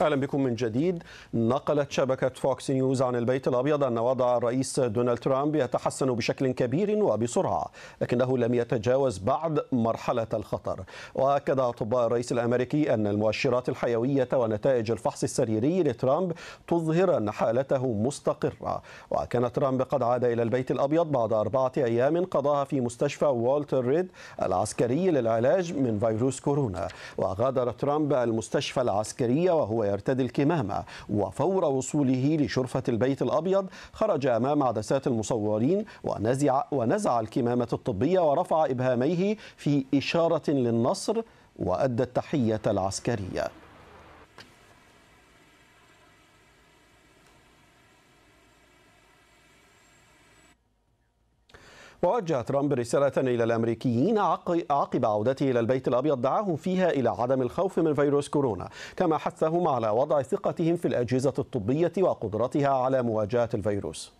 اهلا بكم من جديد نقلت شبكه فوكس نيوز عن البيت الابيض ان وضع الرئيس دونالد ترامب يتحسن بشكل كبير وبسرعه لكنه لم يتجاوز بعد مرحله الخطر واكد اطباء الرئيس الامريكي ان المؤشرات الحيويه ونتائج الفحص السريري لترامب تظهر ان حالته مستقره وكان ترامب قد عاد الى البيت الابيض بعد اربعه ايام قضاها في مستشفى والتر ريد العسكري للعلاج من فيروس كورونا وغادر ترامب المستشفى العسكريه وهو ويرتدي الكمامة وفور وصوله لشرفة البيت الأبيض خرج أمام عدسات المصورين ونزع, ونزع الكمامة الطبية ورفع إبهاميه في إشارة للنصر وأدى التحية العسكرية ووجه ترامب رسالة إلى الأمريكيين عقب عودته إلى البيت الأبيض دعاهم فيها إلى عدم الخوف من فيروس كورونا كما حثهم على وضع ثقتهم في الأجهزة الطبية وقدرتها على مواجهة الفيروس.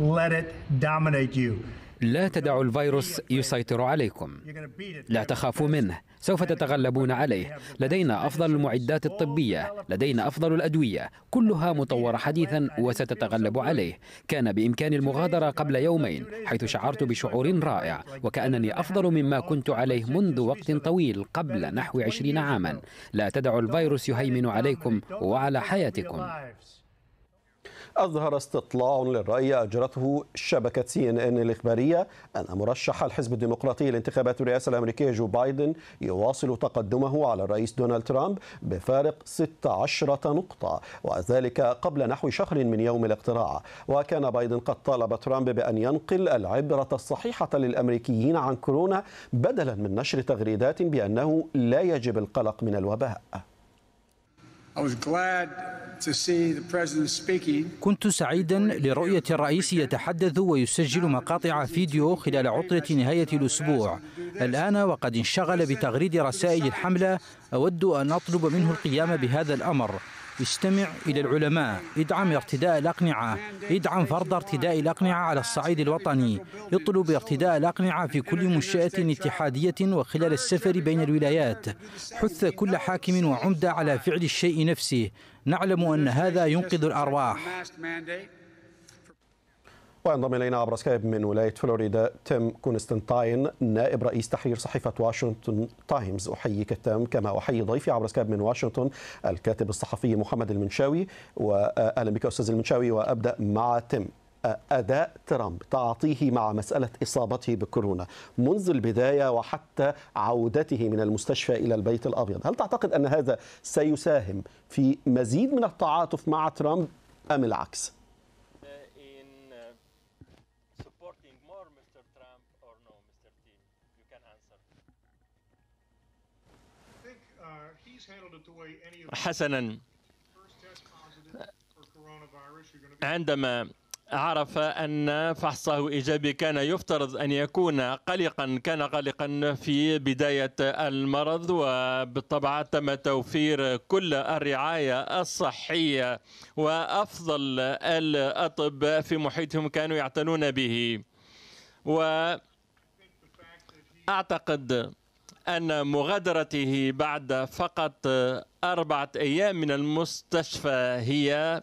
Let it dominate you. لا تدعوا الفيروس يسيطر عليكم لا تخافوا منه سوف تتغلبون عليه لدينا أفضل المعدات الطبية لدينا أفضل الأدوية كلها مطورة حديثا وستتغلب عليه كان بإمكاني المغادرة قبل يومين حيث شعرت بشعور رائع وكأنني أفضل مما كنت عليه منذ وقت طويل قبل نحو عشرين عاما لا تدعوا الفيروس يهيمن عليكم وعلى حياتكم أظهر استطلاع للرأي أجرته شبكة سي إن إن الإخبارية أن مرشح الحزب الديمقراطي لانتخابات الرئاسة الأمريكية جو بايدن يواصل تقدمه على الرئيس دونالد ترامب بفارق 16 نقطة وذلك قبل نحو شهر من يوم الاقتراع وكان بايدن قد طالب ترامب بأن ينقل العبرة الصحيحة للأمريكيين عن كورونا بدلا من نشر تغريدات بأنه لا يجب القلق من الوباء I was glad كنت سعيدا لرؤية الرئيس يتحدث ويسجل مقاطع فيديو خلال عطلة نهاية الأسبوع الآن وقد انشغل بتغريد رسائل الحملة أود أن أطلب منه القيام بهذا الأمر استمع إلى العلماء ادعم ارتداء الأقنعة ادعم فرض ارتداء الأقنعة على الصعيد الوطني يطلب ارتداء الأقنعة في كل منشأة اتحادية وخلال السفر بين الولايات حث كل حاكم وعمدة على فعل الشيء نفسه نعلم أن هذا ينقذ الأرواح وينضم الينا عبر سكايب من ولايه فلوريدا تيم كونستنتاين نائب رئيس تحرير صحيفه واشنطن تايمز احييك التام كما احيي ضيفي عبر سكايب من واشنطن الكاتب الصحفي محمد المنشاوي واهلا بك استاذ المنشاوي وابدا مع تيم اداء ترامب تعاطيه مع مساله اصابته بكورونا منذ البدايه وحتى عودته من المستشفى الى البيت الابيض، هل تعتقد ان هذا سيساهم في مزيد من التعاطف مع ترامب ام العكس؟ Uh, حسنا عندما عرف أن فحصه إيجابي كان يفترض أن يكون قلقا كان قلقا في بداية المرض وبالطبع تم توفير كل الرعاية الصحية وأفضل الأطباء في محيطهم كانوا يعتنون به وأعتقد أن مغادرته بعد فقط أربعة أيام من المستشفى هي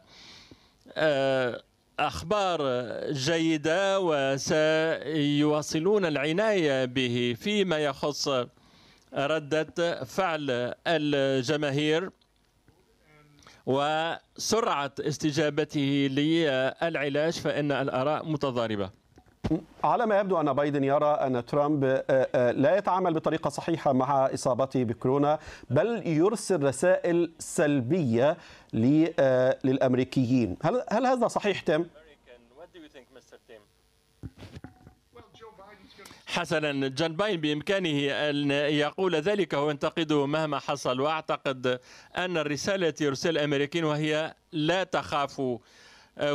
آه، أخبار جيدة وسيواصلون العناية به فيما يخص ردة فعل الجماهير وسرعة استجابته للعلاج فإن الآراء متضاربة على ما يبدو أن بايدن يرى أن ترامب آه، آه، لا يتعامل بطريقة صحيحة مع إصابته بكورونا بل يرسل رسائل سلبية آه، للأمريكيين هل, هل هذا صحيح تم؟ حسنا جان باين بامكانه ان يقول ذلك وينتقده مهما حصل واعتقد ان الرساله التي يرسلها الامريكيين وهي لا تخافوا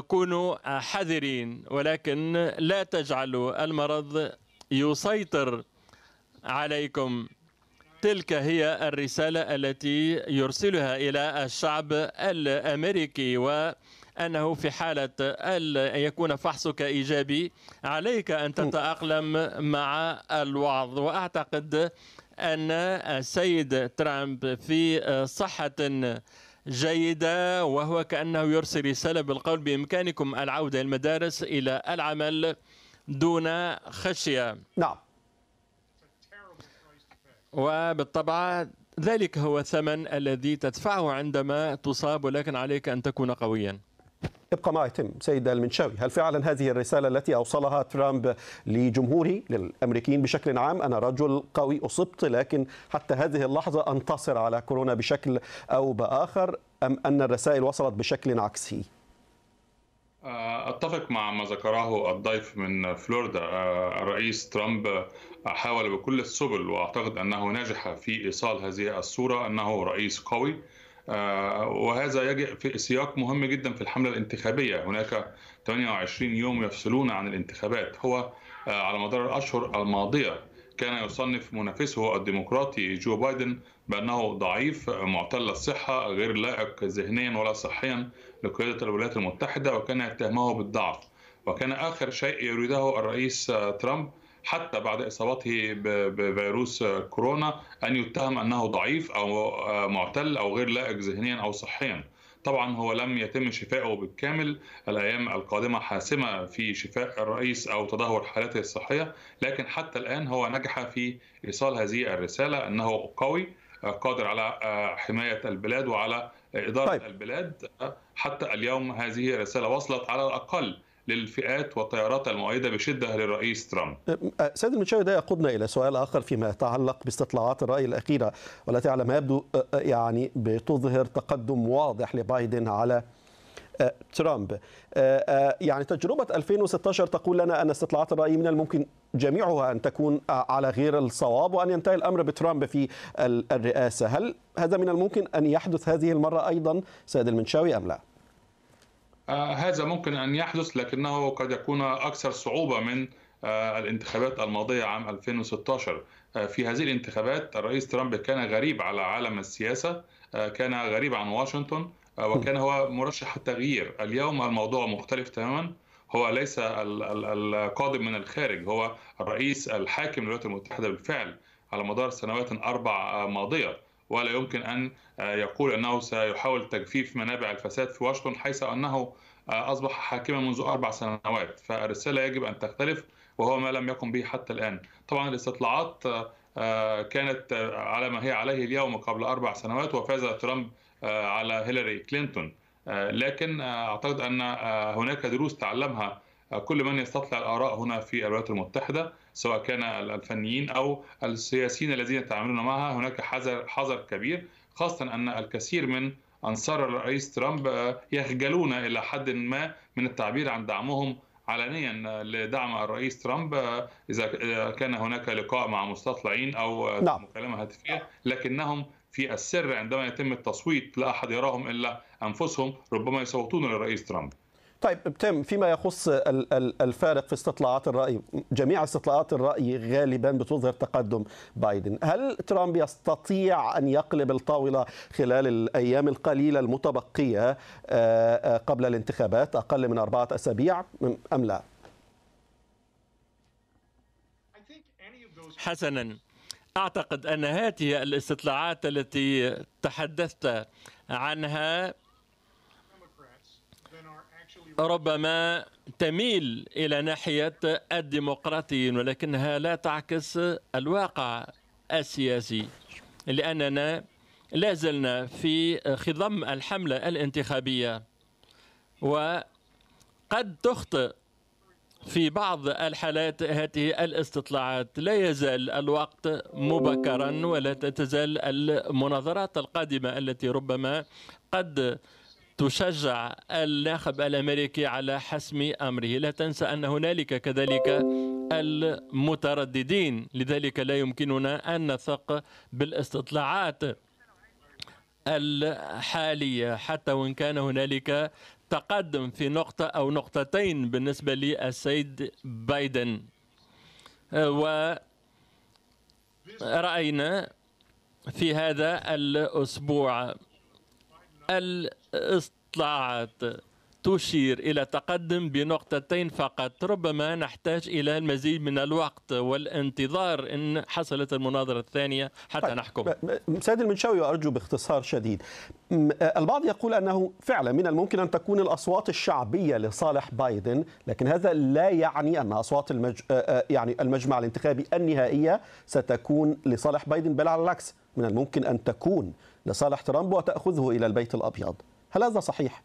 كونوا حذرين ولكن لا تجعلوا المرض يسيطر عليكم تلك هي الرسالة التي يرسلها إلى الشعب الأمريكي وأنه في حالة أن يكون فحصك إيجابي عليك أن تتأقلم مع الوعظ وأعتقد أن السيد ترامب في صحة جيدة وهو كأنه يرسل رسالة بالقول بإمكانكم العودة المدارس إلى العمل دون خشية نعم وبالطبع ذلك هو الثمن الذي تدفعه عندما تصاب ولكن عليك أن تكون قويا ابقى معي يتم سيد المنشاوي هل فعلا هذه الرسالة التي أوصلها ترامب لجمهوره للأمريكيين بشكل عام أنا رجل قوي أصبت لكن حتى هذه اللحظة أنتصر على كورونا بشكل أو بآخر أم أن الرسائل وصلت بشكل عكسي؟ آه، اتفق مع ما ذكره الضيف من فلوريدا آه، الرئيس ترامب حاول بكل السبل واعتقد انه نجح في ايصال هذه الصوره انه رئيس قوي آه، وهذا يجي في سياق مهم جدا في الحملة الانتخابية هناك 28 يوم يفصلون عن الانتخابات هو آه، على مدار الأشهر الماضية كان يصنف منافسه الديمقراطي جو بايدن بأنه ضعيف معتل الصحة غير لائق ذهنيا ولا صحيا لقيادة الولايات المتحدة وكان يتهمه بالضعف وكان آخر شيء يريده الرئيس آه، ترامب حتى بعد إصابته بفيروس كورونا أن يتهم أنه ضعيف أو معتل أو غير لائق ذهنيا أو صحيا طبعا هو لم يتم شفائه بالكامل الايام القادمه حاسمه في شفاء الرئيس او تدهور حالته الصحيه لكن حتى الان هو نجح في ايصال هذه الرساله انه قوي قادر على آه، حمايه البلاد وعلى اداره طيب. البلاد حتى اليوم هذه الرساله وصلت على الاقل للفئات والتيارات المؤيده بشده للرئيس ترامب. سيد المنشاوي ده يقودنا الى سؤال اخر فيما يتعلق باستطلاعات الراي الاخيره والتي على ما يبدو يعني بتظهر تقدم واضح لبايدن على آه، ترامب آه، آه، يعني تجربة 2016 تقول لنا أن استطلاعات الرأي من الممكن جميعها أن تكون على غير الصواب وأن ينتهي الأمر بترامب في الرئاسة هل هذا من الممكن أن يحدث هذه المرة أيضا سيد المنشاوي أم لا؟ آه، هذا ممكن أن يحدث لكنه قد يكون أكثر صعوبة من آه، الانتخابات الماضية عام 2016 آه، في هذه الانتخابات الرئيس ترامب كان غريب على عالم السياسة كان غريب عن واشنطن وكان هو مرشح التغيير اليوم الموضوع مختلف تماما هو ليس القادم من الخارج هو الرئيس الحاكم للولايات المتحدة بالفعل على مدار سنوات أربع ماضية ولا يمكن أن آه، يقول أنه سيحاول تجفيف منابع الفساد في واشنطن حيث أنه آه، أصبح حاكما منذ أربع سنوات فالرسالة يجب أن تختلف وهو ما لم يقم به حتى الآن طبعا الاستطلاعات آه، كانت على ما هي عليه اليوم قبل أربع سنوات وفاز ترامب على هيلاري كلينتون لكن أعتقد أن هناك دروس تعلمها كل من يستطلع الآراء هنا في الولايات المتحدة سواء كان الفنيين أو السياسيين الذين يتعاملون معها هناك حذر حذر كبير خاصة أن الكثير من أنصار الرئيس ترامب آه، يخجلون إلى حد ما من التعبير عن دعمهم علنيا آه، لدعم الرئيس ترامب آه، اذا كان هناك لقاء مع مستطلعين او نعم. مكالمه هاتفيه لكنهم في السر عندما يتم التصويت لا احد يراهم الا انفسهم ربما يصوتون للرئيس ترامب طيب ابتسام فيما يخص الفارق في استطلاعات الرأي جميع استطلاعات الرأي غالبا بتظهر تقدم بايدن هل ترامب يستطيع أن يقلب الطاولة خلال الأيام القليلة المتبقية آه، آه، قبل الانتخابات أقل من أربعة أسابيع أم لا؟ حسنا أعتقد أن هذه الاستطلاعات التي تحدثت عنها ربما تميل الى ناحيه الديمقراطيين ولكنها لا تعكس الواقع السياسي لاننا لا زلنا في خضم الحمله الانتخابيه وقد تخطئ في بعض الحالات هذه الاستطلاعات لا يزال الوقت مبكرا ولا تزال المناظرات القادمه التي ربما قد تشجع الناخب الامريكي على حسم امره لا تنسى ان هنالك كذلك المترددين لذلك لا يمكننا ان نثق بالاستطلاعات الحاليه حتى وان كان هنالك تقدم في نقطه او نقطتين بالنسبه للسيد بايدن و راينا في هذا الاسبوع الاستطلاعات تشير إلى تقدم بنقطتين فقط ربما نحتاج إلى المزيد من الوقت والانتظار إن حصلت المناظرة الثانية حتى طيب. نحكم سيد المنشاوي وأرجو باختصار شديد آه، البعض يقول أنه فعلا من الممكن أن تكون الأصوات الشعبية لصالح بايدن لكن هذا لا يعني أن أصوات المج... آه، آه، يعني المجمع الانتخابي النهائية ستكون لصالح بايدن بل على العكس من الممكن أن تكون لصالح ترامب وتأخذه إلى البيت الأبيض هل هذا صحيح؟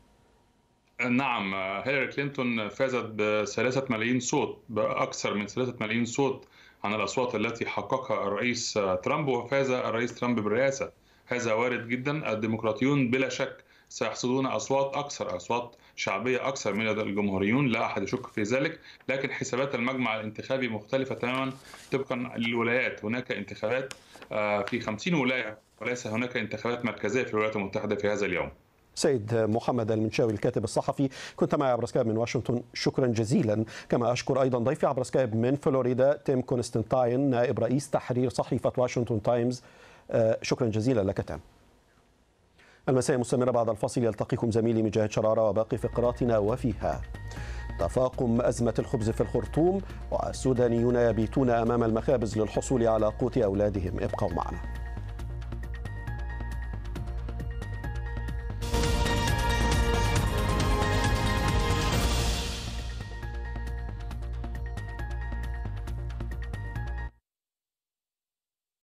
نعم هيلاري كلينتون فازت بثلاثة ملايين صوت بأكثر من ثلاثة ملايين صوت عن الأصوات التي حققها الرئيس ترامب وفاز الرئيس ترامب بالرئاسة هذا وارد جدا الديمقراطيون بلا شك سيحصدون أصوات أكثر أصوات شعبية أكثر من لدى الجمهوريون لا أحد يشك في ذلك لكن حسابات المجمع الانتخابي مختلفة تماما طبقا للولايات هناك انتخابات آه، في 50 ولاية وليس هناك انتخابات مركزية في الولايات المتحدة في هذا اليوم سيد محمد المنشاوي الكاتب الصحفي كنت معي عبر سكايب من واشنطن شكرا جزيلا كما أشكر أيضا ضيفي عبر سكايب من فلوريدا تيم كونستنتاين نائب رئيس تحرير صحيفة واشنطن تايمز آه، شكرا جزيلا لك تام المساء مستمر بعد الفصل يلتقيكم زميلي مجاهد شرارة وباقي فقراتنا وفيها تفاقم أزمة الخبز في الخرطوم والسودانيون يبيتون أمام المخابز للحصول على قوت أولادهم ابقوا معنا